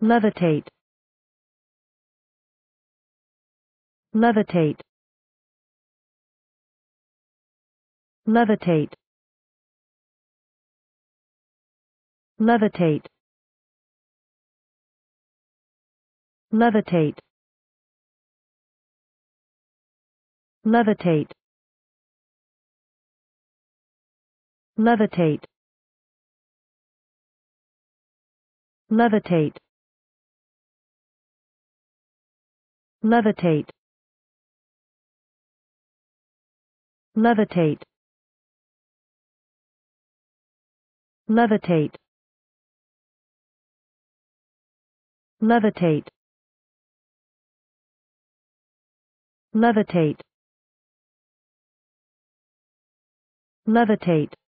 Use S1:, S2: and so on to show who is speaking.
S1: levitate levitate levitate levitate levitate levitate levitate levitate levitate levitate levitate levitate levitate levitate